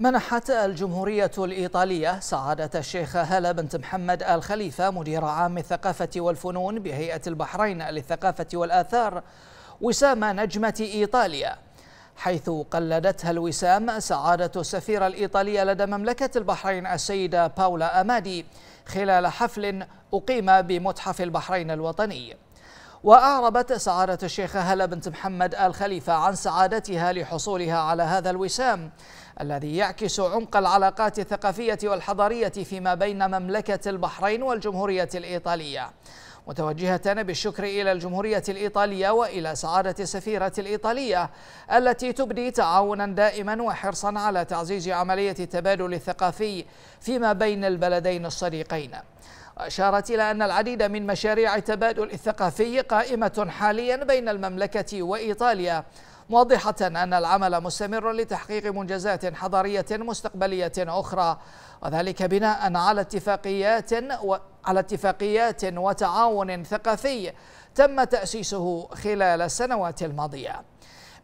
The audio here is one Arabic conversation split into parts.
منحت الجمهورية الإيطالية سعادة الشيخ هالة بنت محمد آل خليفة مدير عام الثقافة والفنون بهيئة البحرين للثقافة والآثار وسام نجمة إيطاليا حيث قلدتها الوسام سعادة السفيرة الإيطالية لدى مملكة البحرين السيدة باولا أمادي خلال حفل أقيم بمتحف البحرين الوطني وأعربت سعادة الشيخة هلا بنت محمد آل خليفة عن سعادتها لحصولها على هذا الوسام الذي يعكس عمق العلاقات الثقافية والحضارية فيما بين مملكة البحرين والجمهورية الإيطالية متوجهة بالشكر إلى الجمهورية الإيطالية وإلى سعادة السفيرة الإيطالية التي تبدي تعاونا دائما وحرصا على تعزيز عملية التبادل الثقافي فيما بين البلدين الصديقين أشارت إلى أن العديد من مشاريع التبادل الثقافي قائمة حاليا بين المملكة وإيطاليا موضحة أن العمل مستمر لتحقيق منجزات حضارية مستقبلية أخرى وذلك بناء على اتفاقيات و... على اتفاقيات وتعاون ثقافي تم تأسيسه خلال السنوات الماضية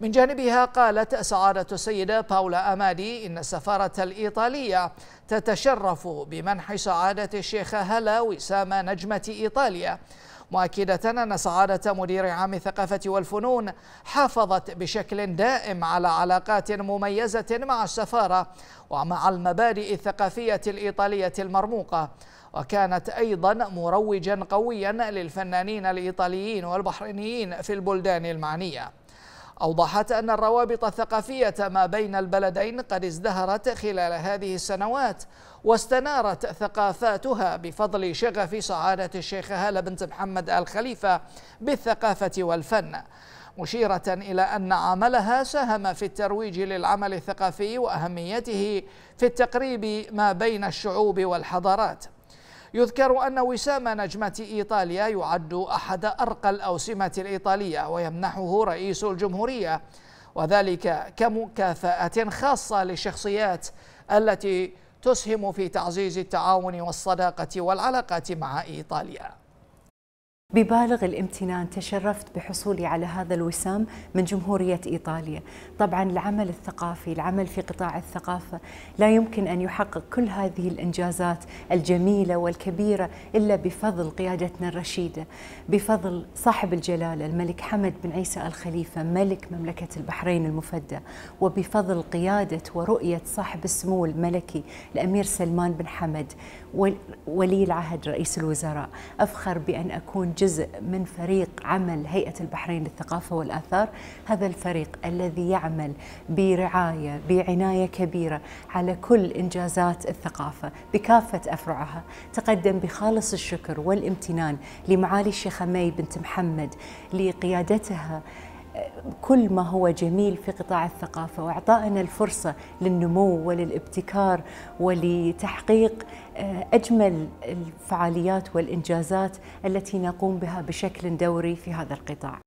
من جانبها قالت سعادة السيدة باولا أمادي إن السفارة الإيطالية تتشرف بمنح سعادة الشيخ هلا وسام نجمة إيطاليا مؤكدة أن سعادة مدير عام الثقافة والفنون حافظت بشكل دائم على علاقات مميزة مع السفارة ومع المبادئ الثقافية الإيطالية المرموقة وكانت أيضا مروجا قويا للفنانين الإيطاليين والبحرينيين في البلدان المعنية أوضحت أن الروابط الثقافية ما بين البلدين قد ازدهرت خلال هذه السنوات واستنارت ثقافاتها بفضل شغف سعادة الشيخ هالة بنت محمد آل خليفة بالثقافة والفن مشيرة إلى أن عملها ساهم في الترويج للعمل الثقافي وأهميته في التقريب ما بين الشعوب والحضارات يذكر أن وسام نجمة إيطاليا يعد أحد أرقى الأوسمة الإيطالية ويمنحه رئيس الجمهورية وذلك كمكافأة خاصة للشخصيات التي تسهم في تعزيز التعاون والصداقة والعلاقات مع إيطاليا ببالغ الامتنان تشرفت بحصولي على هذا الوسام من جمهورية إيطاليا طبعا العمل الثقافي العمل في قطاع الثقافة لا يمكن أن يحقق كل هذه الإنجازات الجميلة والكبيرة إلا بفضل قيادتنا الرشيدة بفضل صاحب الجلالة الملك حمد بن عيسى الخليفة ملك مملكة البحرين المفدى وبفضل قيادة ورؤية صاحب السمو الملكي الأمير سلمان بن حمد ولي العهد رئيس الوزراء أفخر بأن أكون جزء من فريق عمل هيئة البحرين للثقافة والآثار هذا الفريق الذي يعمل برعاية بعناية كبيرة على كل إنجازات الثقافة بكافة أفرعها تقدم بخالص الشكر والامتنان لمعالي الشيخة مي بنت محمد لقيادتها كل ما هو جميل في قطاع الثقافة وإعطائنا الفرصة للنمو وللابتكار ولتحقيق آه، أجمل الفعاليات والإنجازات التي نقوم بها بشكل دوري في هذا القطاع